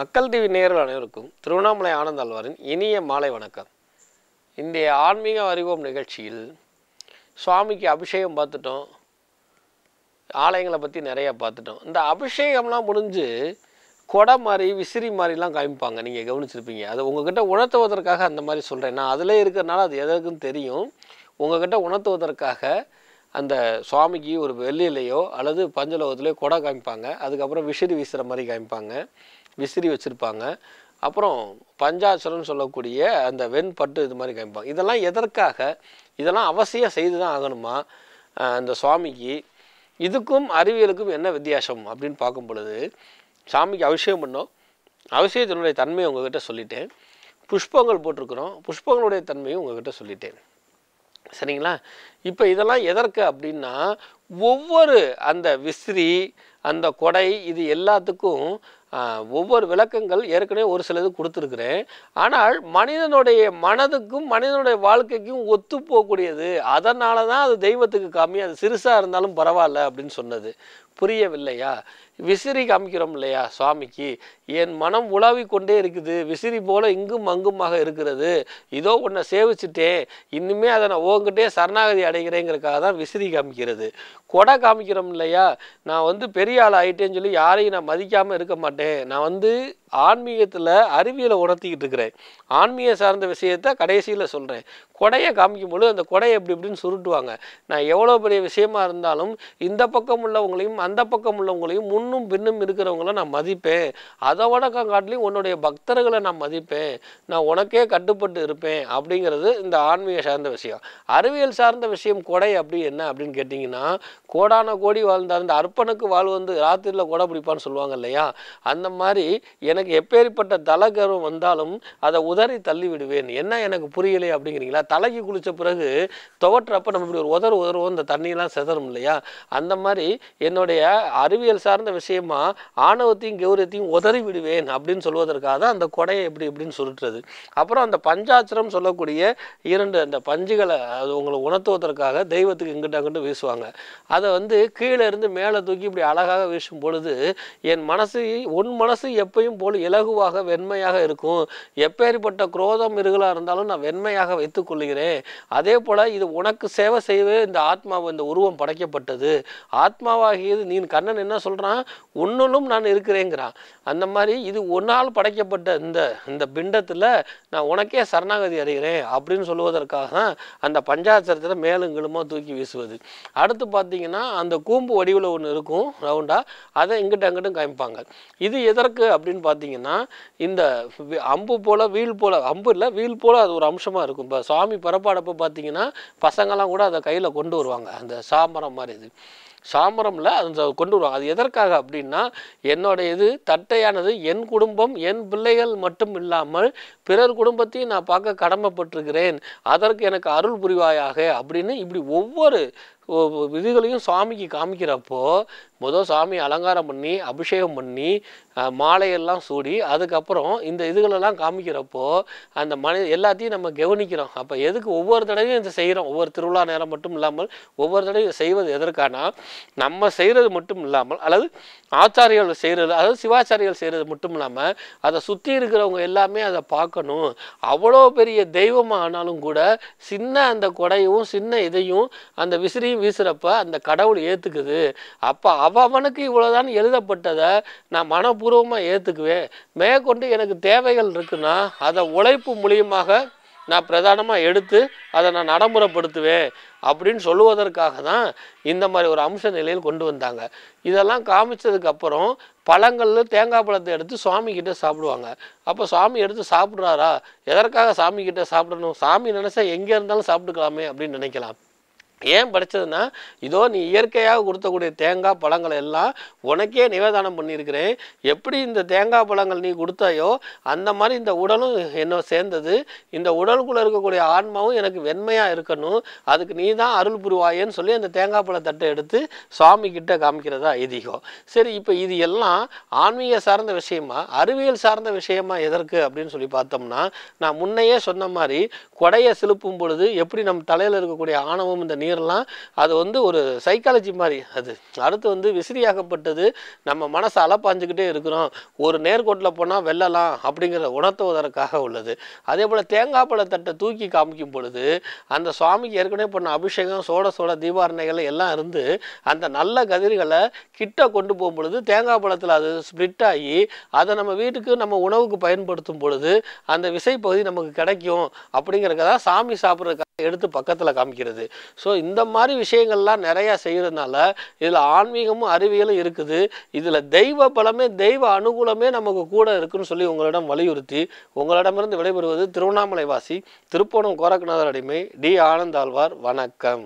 மக்கள் டிவி நேர்கள் அனைவருக்கும் திருவண்ணாமலை ஆனந்த் அல்வாரின் இனிய மாலை வணக்கம் இந்த ஆன்மீக அறிவோம் நிகழ்ச்சியில் சுவாமிக்கு அபிஷேகம் பார்த்துட்டோம் ஆலயங்களை பற்றி நிறையா பார்த்துட்டோம் இந்த அபிஷேகம்லாம் முடிஞ்சு கொடை மாதிரி விசிறி மாதிரிலாம் காமிப்பாங்க நீங்கள் கவனிச்சிருப்பீங்க அது உங்ககிட்ட உணர்த்துவதற்காக அந்த மாதிரி சொல்கிறேன் நான் அதிலே இருக்கிறனால அது எதற்குன்னு தெரியும் உங்ககிட்ட உணர்த்துவதற்காக அந்த சுவாமிக்கு ஒரு வெள்ளிலேயோ அல்லது பஞ்சலோகத்திலையோ கொடை காமிப்பாங்க அதுக்கப்புறம் விசிறி வீசுகிற மாதிரி காமிப்பாங்க விசிறி வச்சுருப்பாங்க அப்புறம் பஞ்சாசுரம்னு சொல்லக்கூடிய அந்த வெண் பட்டு இது மாதிரி காமிப்பாங்க இதெல்லாம் எதற்காக இதெல்லாம் அவசியம் செய்து தான் ஆகணுமா அந்த சுவாமிக்கு இதுக்கும் அறிவியலுக்கும் என்ன வித்தியாசம் அப்படின்னு பார்க்கும் பொழுது சாமிக்கு அவசியம் பண்ணோம் அவசியத்தினுடைய தன்மையை உங்ககிட்ட சொல்லிட்டேன் புஷ்பங்கள் போட்டிருக்கிறோம் புஷ்பங்களுடைய தன்மையும் உங்ககிட்ட சொல்லிட்டேன் சரிங்களா இப்போ இதெல்லாம் எதற்கு அப்படின்னா ஒவ்வொரு அந்த விசிறி அந்த கொடை இது எல்லாத்துக்கும் ஒவ்வொரு விளக்கங்கள் ஏற்கனவே ஒரு சிலது கொடுத்துருக்குறேன் ஆனால் மனிதனுடைய மனதுக்கும் மனிதனுடைய வாழ்க்கைக்கும் ஒத்து போகக்கூடியது அதனால தான் அது தெய்வத்துக்கு காமி அது சிறுசாக இருந்தாலும் பரவாயில்ல அப்படின்னு சொன்னது புரியவில்லையா விசிறி காமிக்கிறோம் இல்லையா சுவாமிக்கு என் மனம் உலாவி கொண்டே இருக்குது விசிறி போல இங்கும் அங்குமாக இருக்கிறது இதோ உன்னை சேவிச்சிட்டேன் இன்னுமே அதை நான் ஓங்கிட்டே சரணாகதி அடைகிறேங்கிறக்காக தான் விசிறி காமிக்கிறது கொடை காமிக்கிறோம் இல்லையா நான் வந்து பெரிய ஆள் ஆகிட்டேன்னு சொல்லி யாரையும் நான் மதிக்காமல் இருக்க மாட்டேன் நான் வந்து ஆன்மீகத்தில் அறிவியலை உணர்த்திக்கிட்டு இருக்கிறேன் ஆன்மீக சார்ந்த விஷயத்தை கடைசியில் சொல்கிறேன் கொடையை காமிக்கும் பொழுது அந்த கொடையை எப்படி இப்படின்னு சுருட்டுவாங்க நான் எவ்வளோ பெரிய விஷயமா இருந்தாலும் இந்த பக்கம் உள்ளவங்களையும் அந்த பக்கம் உள்ளவங்களையும் முன்னும் பின்னும் இருக்கிறவங்கள நான் மதிப்பேன் அதை விட காட்டிலையும் உன்னுடைய பக்தர்களை நான் மதிப்பேன் நான் உனக்கே கட்டுப்பட்டு இருப்பேன் அப்படிங்கிறது இந்த ஆன்மீக சார்ந்த விஷயம் அறிவியல் சார்ந்த விஷயம் கொடை அப்படி என்ன அப்படின்னு கேட்டிங்கன்னா கோடான கோடி வாழ்ந்தார் இந்த அர்ப்பனுக்கு வாழ் வந்து ராத்திரியில் கொடை பிடிப்பான்னு சொல்லுவாங்க இல்லையா அந்த மாதிரி எனக்கு எப்பேற்பட்ட தலை வந்தாலும் அதை உதறி தள்ளி விடுவேன் என்ன எனக்கு புரியலையே அப்படிங்கிறீங்களா தலைக்கு குளித்த பிறகு துவட்டுறப்ப நம்ம இப்படி ஒரு உதறு உதறுவோம் இந்த தண்ணியெல்லாம் செதறும் இல்லையா அந்த மாதிரி என்னுடைய என்னுடைய அறிவியல் சார்ந்த விஷயமா ஆணவத்தையும் கௌரவத்தையும் உதறி விடுவேன் அப்படின்னு சொல்வதற்காக தான் அந்த கொடையை எப்படி இப்படின்னு சுருட்டுறது அப்புறம் அந்த பஞ்சாச்சிரம் சொல்லக்கூடிய இரண்டு அந்த பஞ்சுகளை அது உங்களை உணர்த்துவதற்காக தெய்வத்துக்கு இங்கிட்ட அங்கிட்டு வீசுவாங்க அதை வந்து கீழே இருந்து மேலே தூக்கி இப்படி அழகாக வீசும் பொழுது என் மனசு உன் மனசு எப்பையும் போல் இலகுவாக வெண்மையாக இருக்கும் எப்பேற்பட்ட குரோதம் இருகலாக இருந்தாலும் நான் வெண்மையாக வைத்துக்கொள்கிறேன் அதே போல் இது உனக்கு சேவை செய்வே இந்த ஆத்மா இந்த உருவம் படைக்கப்பட்டது ஆத்மாவாகியது நீ கண்ணன் என்ன சொல்கிறான் உன்னிலும் நான் இருக்கிறேங்கிறான் அந்த மாதிரி இது ஒன்னால் படைக்கப்பட்ட இந்த இந்த பிண்டத்தில் நான் உனக்கே சரணாகதி அடைகிறேன் அப்படின்னு சொல்லுவதற்காக தான் அந்த பஞ்சாச்சரத்தில் மேலும் தூக்கி வீசுவது அடுத்து பார்த்தீங்கன்னா அந்த கூம்பு வடிவில் ஒன்று இருக்கும் ரவுண்டாக அதை இங்கிட்ட அங்கிட்டும் காமிப்பாங்க இது எதற்கு அப்படின்னு பார்த்தீங்கன்னா இந்த அம்பு போல் வீல் போல் அம்பு இல்லை வீல் போல் அது ஒரு அம்சமாக இருக்கும் இப்போ சாமி பிறப்பாடப்போ பார்த்தீங்கன்னா பசங்கள்லாம் கூட அதை கையில் கொண்டு வருவாங்க அந்த சாம்பரம் மாதிரி இது சாம்பரம்ல அது கொண்டு வருவோம் அது எதற்காக அப்படின்னா என்னுடைய இது தட்டையானது என் குடும்பம் என் பிள்ளைகள் மட்டும் இல்லாமல் பிறர் குடும்பத்தையும் நான் பார்க்க கடமைப்பட்டிருக்கிறேன் அதற்கு எனக்கு அருள் புரிவாயாக அப்படின்னு இப்படி ஒவ்வொரு விதிகளையும் சுவாமிக்கு காமிக்கிறப்போ மொதல் சாமி அலங்காரம் பண்ணி அபிஷேகம் பண்ணி மாலையெல்லாம் சூடி அதுக்கப்புறம் இந்த இதுகளெல்லாம் காமிக்கிறப்போ அந்த மனி எல்லாத்தையும் நம்ம கவனிக்கிறோம் அப்போ எதுக்கு ஒவ்வொரு தடவையும் இதை செய்கிறோம் ஒவ்வொரு திருவிழா நேரம் மட்டும் இல்லாமல் ஒவ்வொரு தடவையும் செய்வது எதற்கான நம்ம செய்கிறது மட்டும் இல்லாமல் அல்லது ஆச்சாரியர்கள் செய்கிறது அதாவது சிவாச்சாரியர்கள் செய்கிறது மட்டும் இல்லாமல் அதை சுற்றி இருக்கிறவங்க எல்லாமே அதை பார்க்கணும் அவ்வளோ பெரிய தெய்வமாக ஆனாலும் கூட சின்ன அந்த கொடையும் சின்ன இதையும் அந்த விசிறியும் வீசுகிறப்ப அந்த கடவுள் ஏற்றுக்குது அப்போ அவனுக்கு இவ்வளோதான் எழுதப்பட்டதை நான் மனப்பூர்வமாக ஏற்றுக்குவேன் மேற்கொண்டு எனக்கு தேவைகள் இருக்குன்னா அதை உழைப்பு மூலியமாக நான் பிரதானமாக எடுத்து அதை நான் நடைமுறைப்படுத்துவேன் அப்படின்னு சொல்லுவதற்காக தான் இந்த மாதிரி ஒரு அம்ச நிலையில் கொண்டு வந்தாங்க இதெல்லாம் காமிச்சதுக்கப்புறம் பழங்களில் தேங்காய் பழத்தை எடுத்து சுவாமிக்கிட்ட சாப்பிடுவாங்க அப்போ சுவாமி எடுத்து சாப்பிட்றாரா எதற்காக சாமிக்கிட்ட சாப்பிடணும் சாமி நினச்சா எங்கே இருந்தாலும் சாப்பிட்டுக்கலாமே அப்படின்னு நினைக்கலாம் ஏன் படித்ததுன்னா இதோ நீ இயற்கையாக கொடுத்தக்கூடிய தேங்காய் பழங்களை எல்லாம் உனக்கே நிவேதானம் பண்ணியிருக்கிறேன் எப்படி இந்த தேங்காய் பழங்கள் நீ கொடுத்தாயோ அந்த மாதிரி இந்த உடலும் என்ன சேர்ந்தது இந்த உடலுக்குள்ளே இருக்கக்கூடிய ஆன்மாவும் எனக்கு வெண்மையாக இருக்கணும் அதுக்கு நீ தான் அருள் புரிவாயேன்னு சொல்லி அந்த தேங்காய் பழ தட்டை எடுத்து சுவாமி கிட்ட காமிக்கிறதா ஐதீகம் சரி இப்போ இது எல்லாம் ஆன்மீக சார்ந்த விஷயமா அறிவியல் சார்ந்த விஷயமா எதற்கு அப்படின்னு சொல்லி பார்த்தோம்னா நான் முன்னையே சொன்ன மாதிரி கொடையை செலுப்பும் பொழுது எப்படி நம்ம தலையில் இருக்கக்கூடிய ஆணவம் இந்த நீர் பண்ணிடலாம் அது வந்து ஒரு சைக்காலஜி மாதிரி அது அடுத்து வந்து விசிறியாகப்பட்டது நம்ம மனசை அலப்பாஞ்சுக்கிட்டே இருக்கிறோம் ஒரு நேர்கோட்டில் போனால் வெல்லலாம் அப்படிங்கிற உணர்த்துவதற்காக உள்ளது அதே போல் தேங்காய் பழத்தட்டை தூக்கி காமிக்கும் பொழுது அந்த சுவாமிக்கு ஏற்கனவே பண்ண அபிஷேகம் சோட சோட தீபாரணைகள் எல்லாம் இருந்து அந்த நல்ல கதிர்களை கிட்ட கொண்டு போகும் பொழுது தேங்காய் பழத்தில் அது ஸ்ப்ளிட் ஆகி அதை நம்ம வீட்டுக்கு நம்ம உணவுக்கு பயன்படுத்தும் பொழுது அந்த விசைப்பகுதி நமக்கு கிடைக்கும் அப்படிங்கிறக்கதான் சாமி சாப்பிட்றதுக்காக எடுத்து பக்கத்தில் காமிக்கிறது ஸோ இந்த மாதிரி விஷயங்கள்லாம் நிறையா செய்கிறதுனால இதில் ஆன்மீகமும் அறிவியலும் இருக்குது இதில் தெய்வ பலமே தெய்வ அனுகூலமே நமக்கு கூட இருக்குன்னு சொல்லி உங்களிடம் வலியுறுத்தி உங்களிடமிருந்து விடைபெறுவது திருவண்ணாமலை வாசி திருப்போணம் கோரக்நாதர் அடிமை டி ஆனந்தாழ்வார் வணக்கம்